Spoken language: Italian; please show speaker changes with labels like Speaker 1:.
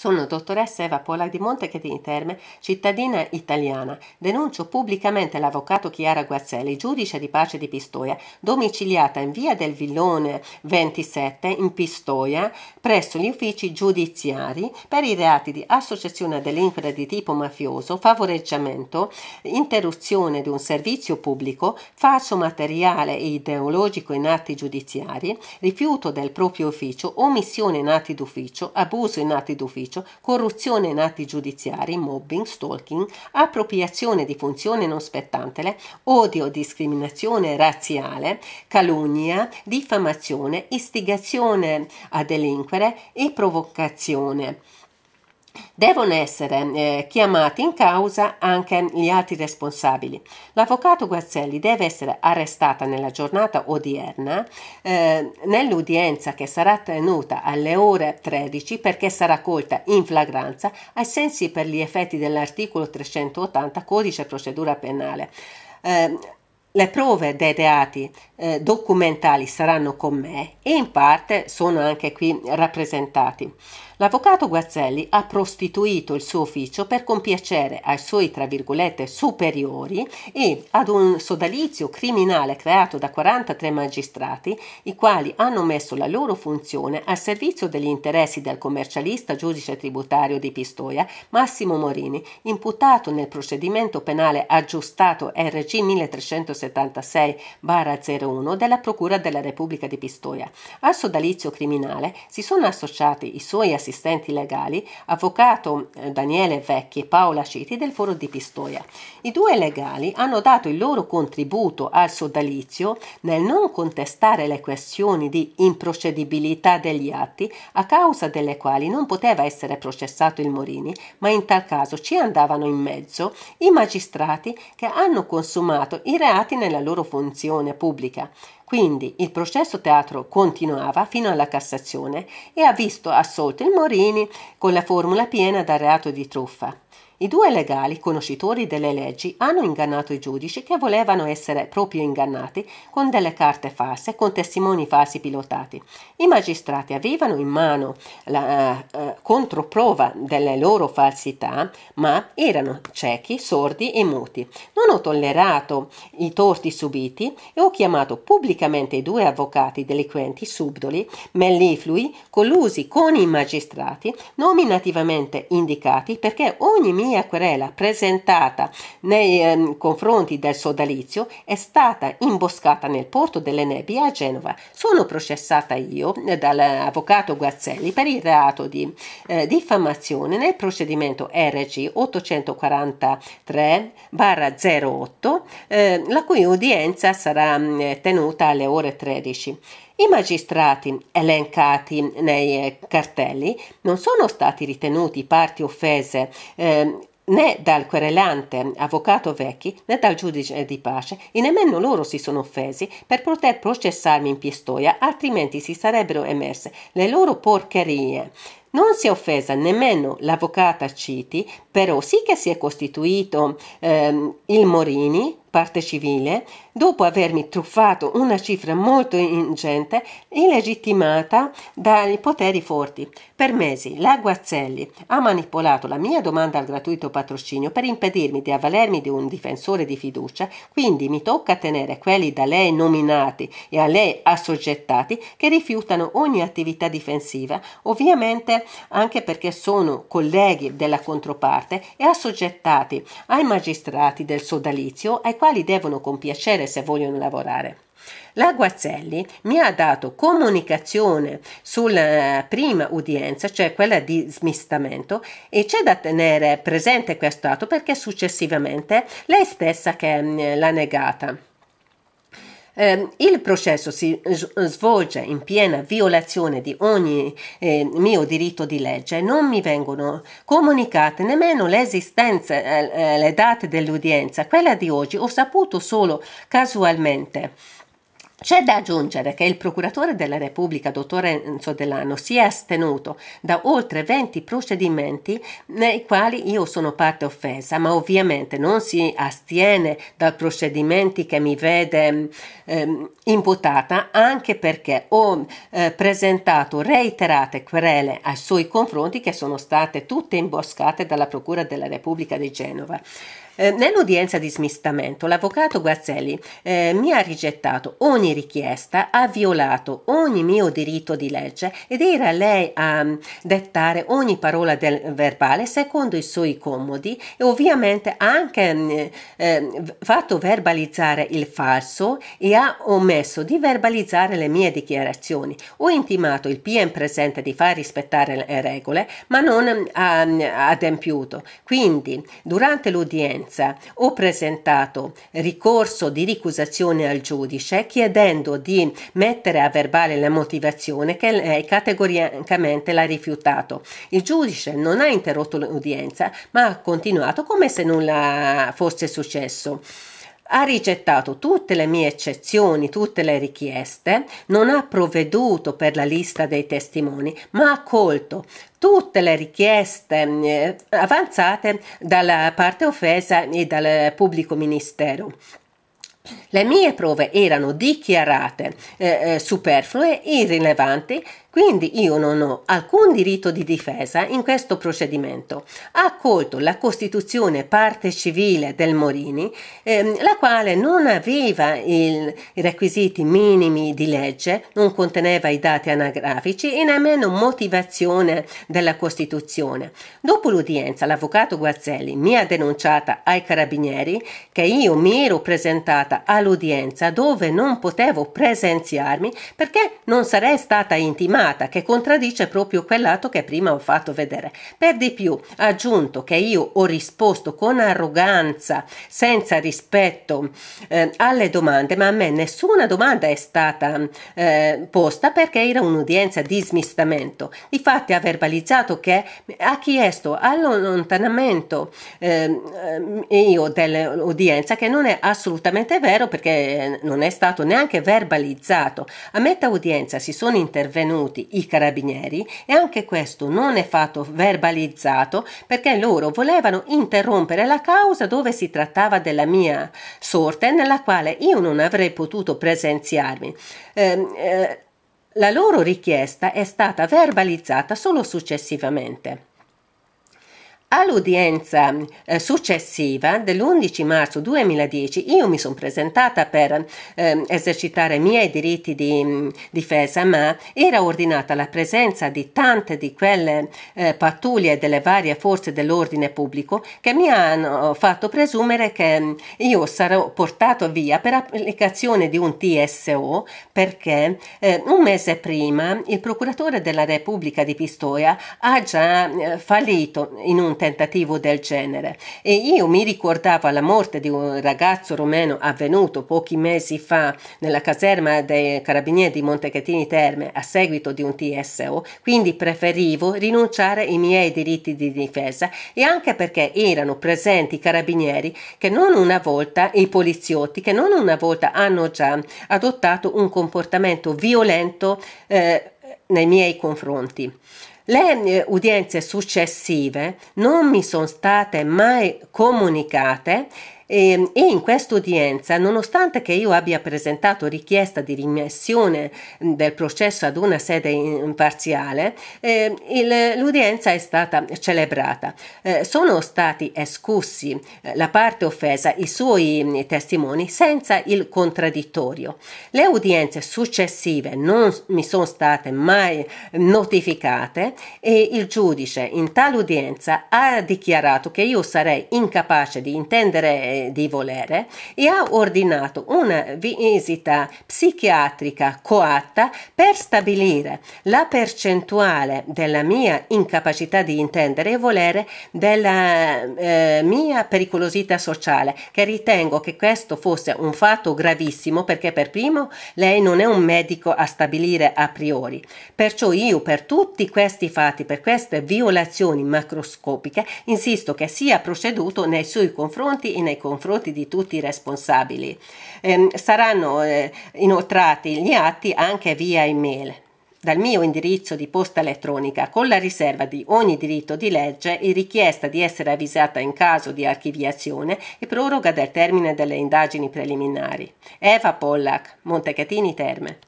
Speaker 1: Sono dottoressa Eva Pola di Montecatini Terme, cittadina italiana. Denuncio pubblicamente l'avvocato Chiara Guazzelli, giudice di pace di Pistoia, domiciliata in via del Villone 27 in Pistoia, presso gli uffici giudiziari per i reati di associazione a delinquere di tipo mafioso, favoreggiamento, interruzione di un servizio pubblico, falso materiale e ideologico in atti giudiziari, rifiuto del proprio ufficio, omissione in atti d'ufficio, abuso in atti d'ufficio d'ufficio, corruzione in atti giudiziari, mobbing, stalking, appropriazione di funzione non spettantele, odio, discriminazione razziale, calunnia, diffamazione, istigazione a delinquere e provocazione. Devono essere eh, chiamati in causa anche gli altri responsabili. L'avvocato Guazzelli deve essere arrestata nella giornata odierna eh, nell'udienza che sarà tenuta alle ore 13 perché sarà colta in flagranza ai sensi per gli effetti dell'articolo 380 codice procedura penale. Eh, le prove dei reati eh, documentali saranno con me e in parte sono anche qui rappresentati. L'avvocato Guazzelli ha prostituito il suo ufficio per compiacere ai suoi, tra virgolette, superiori e ad un sodalizio criminale creato da 43 magistrati, i quali hanno messo la loro funzione al servizio degli interessi del commercialista giudice tributario di Pistoia, Massimo Morini, imputato nel procedimento penale aggiustato RG 1360 76 01 della Procura della Repubblica di Pistoia. Al sodalizio criminale si sono associati i suoi assistenti legali, avvocato eh, Daniele Vecchi e Paola Citi del Foro di Pistoia. I due legali hanno dato il loro contributo al sodalizio nel non contestare le questioni di improcedibilità degli atti a causa delle quali non poteva essere processato il Morini, ma in tal caso ci andavano in mezzo i magistrati che hanno consumato i reati impegnati nella loro funzione pubblica. Quindi il processo teatro continuava fino alla Cassazione e ha visto assolto il Morini con la formula piena dal reato di truffa. I due legali, conoscitori delle leggi, hanno ingannato i giudici che volevano essere proprio ingannati con delle carte false, con testimoni falsi pilotati. I magistrati avevano in mano la eh, eh, controprova delle loro falsità, ma erano ciechi, sordi e muti. Non ho tollerato i torti subiti e ho chiamato pubblicamente i due avvocati delinquenti subdoli, melliflui, collusi con i magistrati, nominativamente indicati perché ogni mia querela presentata nei eh, confronti del sodalizio è stata imboscata nel porto delle nebbie a Genova. Sono processata io eh, dall'avvocato Guazzelli per il reato di eh, diffamazione nel procedimento RG 843 08, la cui udienza sarà mh, mm, tenuta alle ore 13. I magistrati elencati nei cartelli non sono stati ritenuti parti offese eh, né dal querelante avvocato Vecchi né dal giudice di pace e nemmeno loro si sono offesi per poter processarmi in Pistoia, altrimenti si sarebbero emerse le loro porcherie. Non si è offesa nemmeno l'avvocata Citi, però sì che si è costituito ehm, il Morini parte civile, dopo avermi truffato una cifra molto ingente, illegittimata dai poteri forti. Per mesi la Guazzelli ha manipolato la mia domanda al gratuito patrocinio per impedirmi di avvalermi di un difensore di fiducia, quindi mi tocca tenere quelli da lei nominati e a lei assoggettati che rifiutano ogni attività difensiva, ovviamente anche perché sono colleghi della controparte e assoggettati ai magistrati del sodalizio, ai quali devono compiacere se vogliono lavorare. La Guazzelli mi ha dato comunicazione sulla eh, prima udienza, cioè quella di smistamento, e c'è da tenere presente questo atto perché successivamente lei stessa che mm, l'ha negata. Eh, il processo si eh, eh, svolge in piena violazione di ogni eh, mio diritto di legge, non mi vengono comunicate nemmeno le eh, eh, le date dell'udienza, quella di oggi ho saputo solo casualmente. C'è da aggiungere che il procuratore della Repubblica, dottor Enzo Delano, si è astenuto da oltre 20 procedimenti nei quali io sono parte offesa, ma ovviamente non si astiene da procedimenti che mi vede ehm, imputata, anche perché ho eh, presentato reiterate querele ai suoi confronti che sono state tutte imboscate dalla Procura della Repubblica di Genova. Eh, nell'udienza di smistamento l'avvocato Guazzelli eh, mi ha rigettato ogni richiesta, ha violato ogni mio diritto di legge ed era lei a mm, dettare ogni parola del verbale secondo i suoi comodi e ovviamente ha anche mm, eh, fatto verbalizzare il falso e ha omesso di verbalizzare le mie dichiarazioni. Ho intimato il PM presente di far rispettare le regole, ma non mm, ha adempiuto. Quindi, durante l'udienza sentenza o presentato ricorso di ricusazione al giudice chiedendo di mettere a verbale la motivazione che lei categoricamente l'ha rifiutato. Il giudice non ha interrotto l'udienza ma ha continuato come se nulla fosse successo ha rigettato tutte le mie eccezioni, tutte le richieste, non ha provveduto per la lista dei testimoni, ma ha accolto tutte le richieste eh, avanzate dalla parte offesa e dal pubblico ministero. Le mie prove erano dichiarate eh, eh superflue, irrilevanti, quindi io non ho alcun diritto di difesa in questo procedimento. Ha accolto la Costituzione parte civile del Morini, ehm, la quale non aveva il, i requisiti minimi di legge, non conteneva i dati anagrafici e nemmeno motivazione della Costituzione. Dopo l'udienza, l'avvocato Guazzelli mi ha denunciata ai carabinieri che io mi ero presentata all'udienza dove non potevo presenziarmi perché non sarei stata intimata, che contraddice proprio quell'atto che prima ho fatto vedere. Per di più, aggiunto che io ho risposto con arroganza, senza rispetto eh, alle domande, ma a me nessuna domanda è stata eh, posta perché era un'udienza di smistamento. Difatti ha verbalizzato che ha chiesto all'allontanamento eh, io dell'udienza che non è assolutamente vero vero perché eh, non è stato neanche verbalizzato. A metà udienza si sono intervenuti i carabinieri e anche questo non è fatto verbalizzato perché loro volevano interrompere la causa dove si trattava della mia sorte nella quale io non avrei potuto presenziarmi. Eh, eh, la loro richiesta è stata verbalizzata solo successivamente. All'udienza eh, successiva dell'11 marzo 2010 io mi sono presentata per eh, esercitare i miei diritti di mh, mm, difesa, ma era ordinata la presenza di tante di quelle eh, pattuglie delle varie forze dell'ordine pubblico che mi hanno fatto presumere che mh, mm, io sarò portato via per applicazione di un TSO perché eh, un mese prima il procuratore della Repubblica di Pistoia ha già eh, fallito in un tentativo del genere e io mi ricordavo la morte di un ragazzo romeno avvenuto pochi mesi fa nella caserma dei carabinieri di Montecatini Terme a seguito di un TSO, quindi preferivo rinunciare ai miei diritti di difesa e anche perché erano presenti i carabinieri che non una volta, i poliziotti che non una volta hanno già adottato un comportamento violento eh, nei miei confronti. Le udienze successive non mi sono state mai comunicate e, ehm, e in questa udienza, nonostante che io abbia presentato richiesta di rimessione del processo ad una sede imparziale, eh, il, l'udienza è stata celebrata. Eh, sono stati escussi eh, la parte offesa, i suoi testimoni, senza il contraddittorio. Le udienze successive non mi sono state mai notificate e il giudice in tale udienza ha dichiarato che io sarei incapace di intendere di volere e ha ordinato una visita psichiatrica coatta per stabilire la percentuale della mia incapacità di intendere e volere della eh, mia pericolosità sociale, che ritengo che questo fosse un fatto gravissimo perché per primo lei non è un medico a stabilire a priori. Perciò io per tutti questi fatti, per queste violazioni macroscopiche, insisto che sia proceduto nei suoi confronti e nei confronti confronti di tutti i responsabili. Eh, saranno eh, inoltrati gli atti anche via email dal mio indirizzo di posta elettronica con la riserva di ogni diritto di legge e richiesta di essere avvisata in caso di archiviazione e proroga del termine delle indagini preliminari. Eva Pollack, Montecatini Terme.